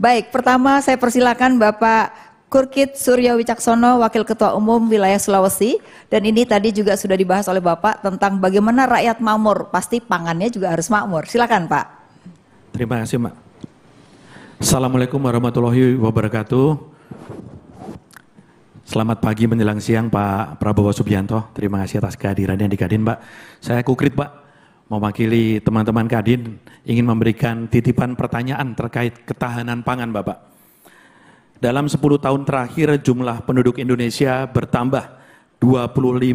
Baik, pertama saya persilakan Bapak Kurkit Surya Wicaksono, Wakil Ketua Umum Wilayah Sulawesi. Dan ini tadi juga sudah dibahas oleh Bapak tentang bagaimana rakyat makmur. Pasti pangannya juga harus makmur. Silakan Pak. Terima kasih Mbak. Assalamualaikum warahmatullahi wabarakatuh. Selamat pagi menjelang siang Pak Prabowo Subianto. Terima kasih atas kehadirannya di Kadin Pak. Saya Kukrit Pak mewakili teman-teman Kadin ingin memberikan titipan pertanyaan terkait ketahanan pangan Bapak. Dalam 10 tahun terakhir jumlah penduduk Indonesia bertambah 25,5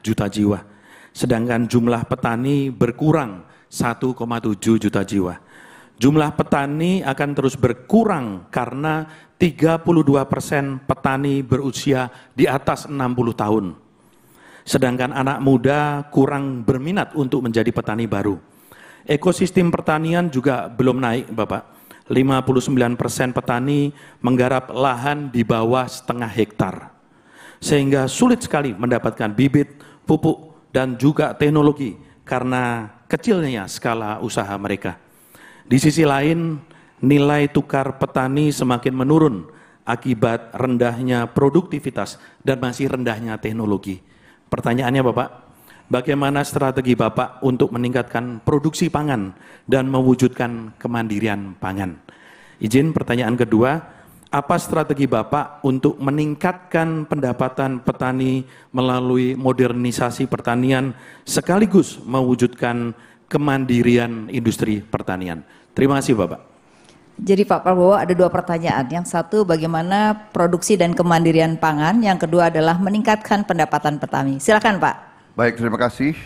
juta jiwa. Sedangkan jumlah petani berkurang 1,7 juta jiwa. Jumlah petani akan terus berkurang karena 32 persen petani berusia di atas 60 tahun. Sedangkan anak muda kurang berminat untuk menjadi petani baru. Ekosistem pertanian juga belum naik, Bapak. 59 persen petani menggarap lahan di bawah setengah hektar, sehingga sulit sekali mendapatkan bibit, pupuk, dan juga teknologi karena kecilnya skala usaha mereka. Di sisi lain, nilai tukar petani semakin menurun akibat rendahnya produktivitas dan masih rendahnya teknologi. Pertanyaannya Bapak, bagaimana strategi Bapak untuk meningkatkan produksi pangan dan mewujudkan kemandirian pangan? Izin pertanyaan kedua, apa strategi Bapak untuk meningkatkan pendapatan petani melalui modernisasi pertanian sekaligus mewujudkan kemandirian industri pertanian? Terima kasih Bapak. Jadi Pak Prabowo ada dua pertanyaan. Yang satu bagaimana produksi dan kemandirian pangan, yang kedua adalah meningkatkan pendapatan petani. Silakan Pak. Baik, terima kasih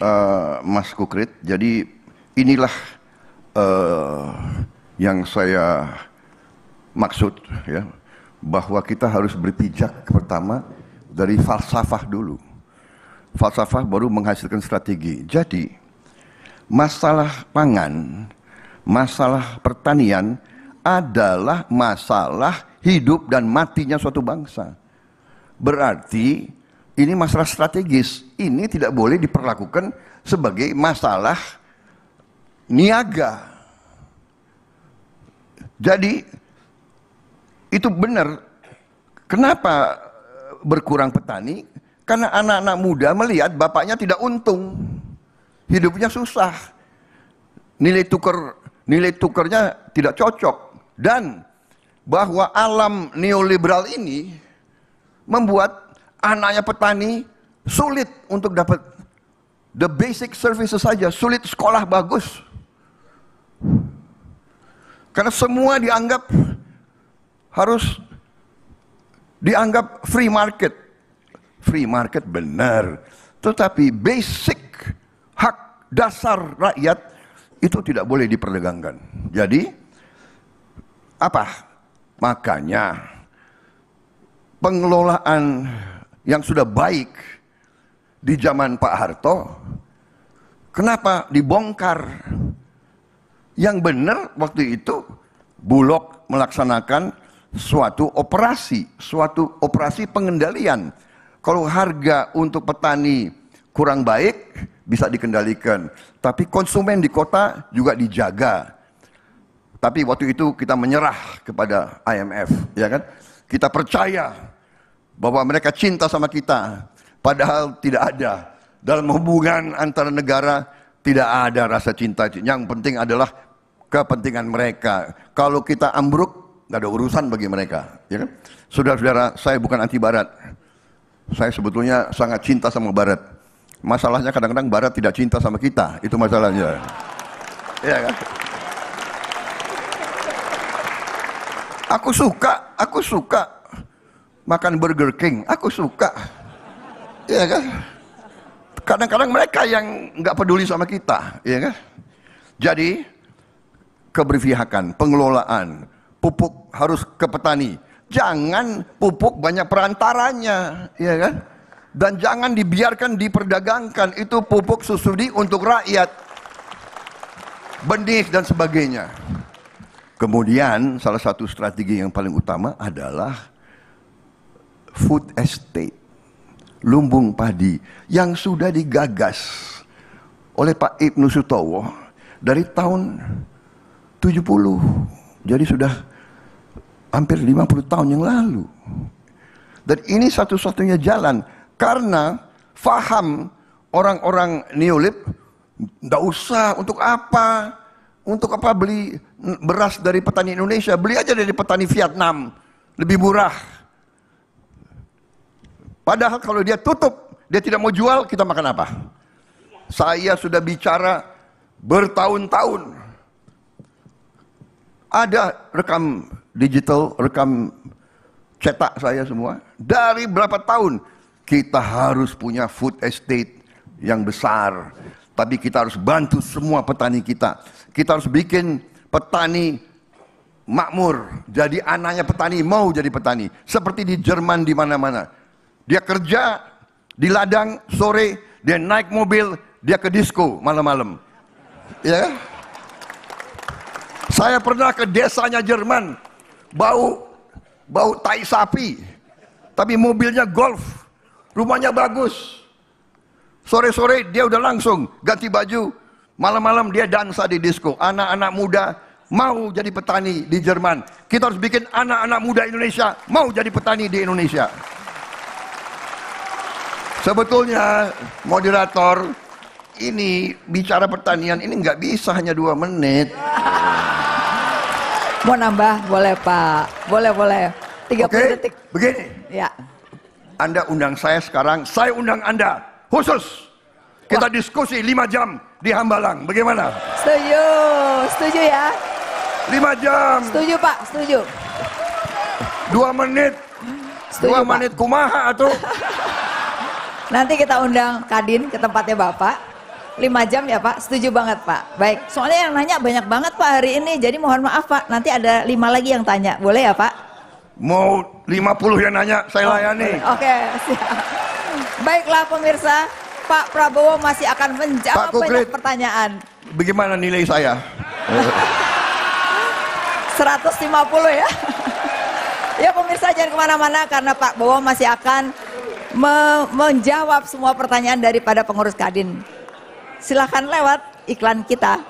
uh, Mas Kukrit. Jadi inilah uh, yang saya maksud ya bahwa kita harus berpijak pertama dari falsafah dulu. Falsafah baru menghasilkan strategi. Jadi masalah pangan masalah pertanian adalah masalah hidup dan matinya suatu bangsa. Berarti ini masalah strategis. Ini tidak boleh diperlakukan sebagai masalah niaga. Jadi itu benar. Kenapa eh, berkurang petani? Karena anak-anak muda melihat bapaknya tidak untung. Hidupnya susah. Nilai tukar nilai tukarnya tidak cocok. Dan bahwa alam neoliberal ini membuat anaknya petani sulit untuk dapat the basic services saja, sulit sekolah bagus. Karena semua dianggap harus dianggap free market. Free market benar. Tetapi basic hak dasar rakyat itu tidak boleh diperdagangkan. Jadi apa? Makanya pengelolaan yang sudah baik di zaman Pak Harto kenapa dibongkar? Yang benar waktu itu Bulog melaksanakan suatu operasi, suatu operasi pengendalian. Kalau harga untuk petani kurang baik, bisa dikendalikan. Tapi konsumen di kota juga dijaga. Tapi waktu itu kita menyerah kepada IMF, ya kan? Kita percaya bahwa mereka cinta sama kita, padahal tidak ada dalam hubungan antara negara tidak ada rasa cinta. Yang penting adalah kepentingan mereka. Kalau kita ambruk, nggak ada urusan bagi mereka, ya kan? Saudara-saudara, saya bukan anti Barat. Saya sebetulnya sangat cinta sama Barat. Masalahnya kadang-kadang Barat tidak cinta sama kita, itu masalahnya. Iya kan? Aku suka, aku suka makan Burger King, aku suka. Ya kan? Kadang-kadang mereka yang nggak peduli sama kita, ya kan? Jadi keberpihakan, pengelolaan, pupuk harus ke petani. Jangan pupuk banyak perantaranya, ya kan? dan jangan dibiarkan diperdagangkan itu pupuk subsidi untuk rakyat benih dan sebagainya kemudian salah satu strategi yang paling utama adalah food estate lumbung padi yang sudah digagas oleh Pak Ibnu Sutowo dari tahun 70 jadi sudah hampir 50 tahun yang lalu dan ini satu-satunya jalan karena faham orang-orang neolib, tidak usah untuk apa? Untuk apa beli beras dari petani Indonesia? Beli aja dari petani Vietnam, lebih murah. Padahal kalau dia tutup, dia tidak mau jual, kita makan apa? Saya sudah bicara bertahun-tahun. Ada rekam digital, rekam cetak saya semua. Dari berapa tahun? Kita harus punya food estate yang besar. Tapi kita harus bantu semua petani kita. Kita harus bikin petani makmur. Jadi anaknya petani mau jadi petani. Seperti di Jerman di mana-mana. Dia kerja di ladang sore, dia naik mobil, dia ke disco malam-malam. Ya. Yeah. Saya pernah ke desanya Jerman, bau bau tai sapi. Tapi mobilnya Golf rumahnya bagus. Sore-sore dia udah langsung ganti baju, malam-malam dia dansa di disco. Anak-anak muda mau jadi petani di Jerman. Kita harus bikin anak-anak muda Indonesia mau jadi petani di Indonesia. Sebetulnya moderator ini bicara pertanian ini nggak bisa hanya dua menit. Mau nambah? Boleh Pak. Boleh, boleh. 30 okay. detik. Begini. Ya. Anda undang saya sekarang, saya undang Anda. Khusus. Kita Wah. diskusi 5 jam di Hambalang. Bagaimana? Setuju. Setuju ya. 5 jam. Setuju Pak, setuju. 2 menit. Setuju, 2 Pak. menit kumaha atau? Nanti kita undang Kadin ke tempatnya Bapak. 5 jam ya Pak, setuju banget Pak. Baik, soalnya yang nanya banyak banget Pak hari ini, jadi mohon maaf Pak, nanti ada 5 lagi yang tanya, boleh ya Pak? Mau 50 yang nanya, saya oh, layani. Oke, okay, siap. Baiklah pemirsa, Pak Prabowo masih akan menjawab Pak Kukrit, banyak pertanyaan. Bagaimana nilai saya? 150 ya. ya pemirsa jangan kemana-mana karena Pak Bowo masih akan me menjawab semua pertanyaan daripada pengurus Kadin. Silahkan lewat iklan kita.